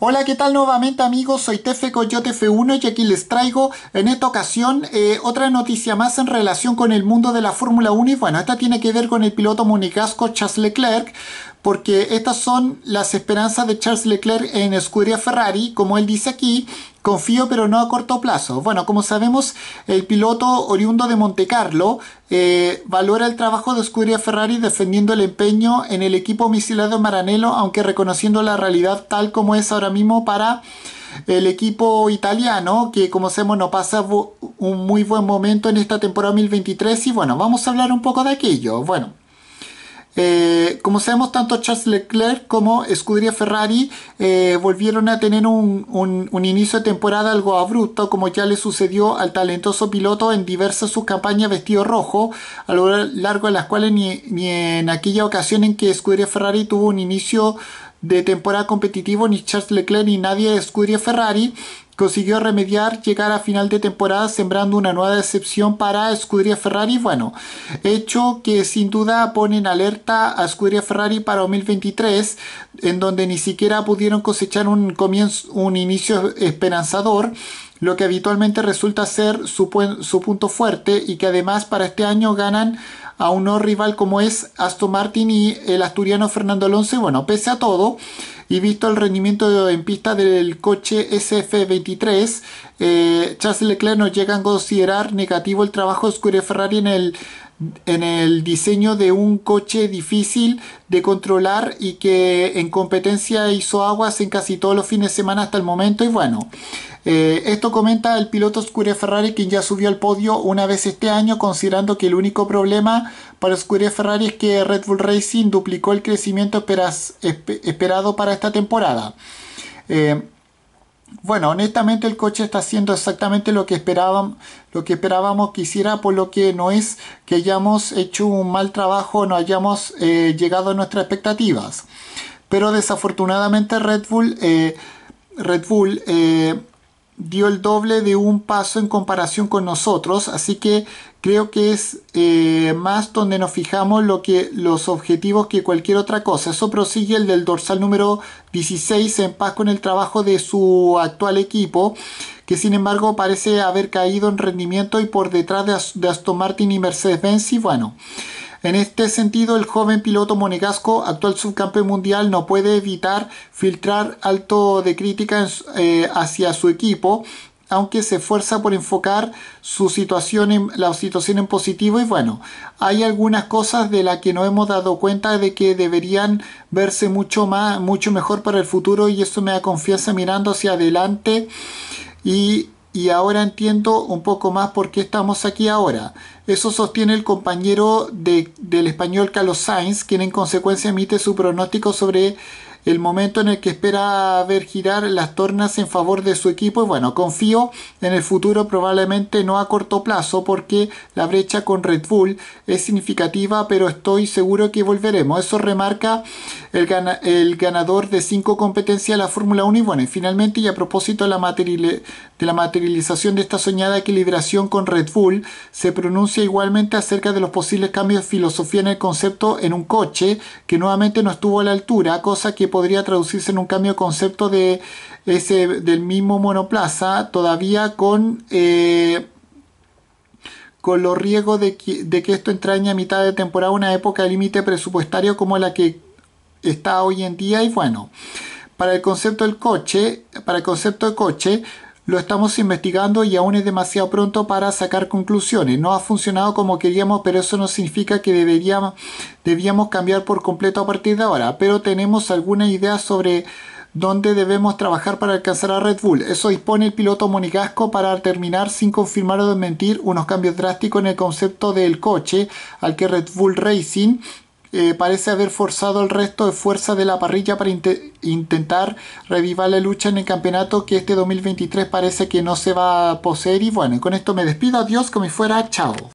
Hola, ¿qué tal nuevamente amigos? Soy Tefe Coyote F1 y aquí les traigo en esta ocasión eh, otra noticia más en relación con el mundo de la Fórmula 1 y bueno, esta tiene que ver con el piloto monegasco Charles Leclerc porque estas son las esperanzas de Charles Leclerc en Scuderia Ferrari, como él dice aquí, confío pero no a corto plazo. Bueno, como sabemos, el piloto oriundo de Monte Carlo eh, valora el trabajo de Scuderia Ferrari defendiendo el empeño en el equipo misilado Maranello, aunque reconociendo la realidad tal como es ahora mismo para el equipo italiano, que como sabemos no pasa un muy buen momento en esta temporada 2023 y bueno, vamos a hablar un poco de aquello. Bueno. Eh, como sabemos, tanto Charles Leclerc como Scuderia Ferrari eh, volvieron a tener un, un, inicio de temporada algo abrupto, como ya le sucedió al talentoso piloto en diversas sus campañas vestido rojo, a lo largo de las cuales ni, ni en aquella ocasión en que Scuderia Ferrari tuvo un inicio de temporada competitivo, ni Charles Leclerc ni nadie de Scuderia Ferrari consiguió remediar llegar a final de temporada sembrando una nueva decepción para Scuderia Ferrari. Bueno, hecho que sin duda pone en alerta a Scuderia Ferrari para 2023, en donde ni siquiera pudieron cosechar un comienzo, un inicio esperanzador lo que habitualmente resulta ser su, su punto fuerte y que además para este año ganan a un no rival como es Aston Martin y el asturiano Fernando Alonso. bueno, pese a todo, y visto el rendimiento en pista del coche SF23, eh, Charles Leclerc no llega a considerar negativo el trabajo de Ferrari en el en el diseño de un coche difícil de controlar y que en competencia hizo aguas en casi todos los fines de semana hasta el momento y bueno eh, esto comenta el piloto Scuderia Ferrari quien ya subió al podio una vez este año considerando que el único problema para Scuderia Ferrari es que Red Bull Racing duplicó el crecimiento esperado para esta temporada eh, bueno, honestamente el coche está haciendo exactamente lo que esperábamos, lo que esperábamos que hiciera, por lo que no es que hayamos hecho un mal trabajo, no hayamos eh, llegado a nuestras expectativas. Pero desafortunadamente Red Bull, eh, Red Bull eh, dio el doble de un paso en comparación con nosotros, así que creo que es eh, más donde nos fijamos lo que, los objetivos que cualquier otra cosa. Eso prosigue el del dorsal número 16 en paz con el trabajo de su actual equipo, que sin embargo parece haber caído en rendimiento y por detrás de, de Aston Martin y Mercedes-Benz y bueno. En este sentido, el joven piloto monegasco, actual subcampeón mundial, no puede evitar filtrar alto de crítica eh, hacia su equipo, aunque se esfuerza por enfocar su situación en, la situación en positivo y bueno, hay algunas cosas de las que no hemos dado cuenta de que deberían verse mucho más, mucho mejor para el futuro y eso me da confianza mirando hacia adelante y y ahora entiendo un poco más por qué estamos aquí ahora. Eso sostiene el compañero de, del español Carlos Sainz, quien en consecuencia emite su pronóstico sobre el momento en el que espera ver girar las tornas en favor de su equipo. Y bueno, confío en el futuro, probablemente no a corto plazo, porque la brecha con Red Bull es significativa, pero estoy seguro que volveremos. Eso remarca el, ganador de cinco competencias de la Fórmula 1. Y bueno, finalmente, y a propósito de la, de la materialización de esta soñada equilibración con Red Bull, se pronuncia igualmente acerca de los posibles cambios de filosofía en el concepto en un coche que nuevamente no estuvo a la altura, cosa que podría traducirse en un cambio de concepto de ese, del mismo monoplaza, todavía con, eh, con los riesgos de que, esto entraña a mitad de temporada una época de límite presupuestario como la que está hoy en día y bueno para el concepto del coche, para el concepto de coche, lo estamos investigando y aún es demasiado pronto para sacar conclusiones. No ha funcionado como queríamos, pero eso no significa que deberíamos, debíamos cambiar por completo a partir de ahora. Pero tenemos alguna idea sobre dónde debemos trabajar para alcanzar a Red Bull. Eso dispone el piloto monegasco para terminar sin confirmar o desmentir unos cambios drásticos en el concepto del coche al que Red Bull Racing eh, parece haber forzado el resto de fuerza de la parrilla para intentar revivar la lucha en el campeonato que este 2023 parece que no se va a poseer. Y bueno, con esto me despido. Adiós, como fuera. Chao.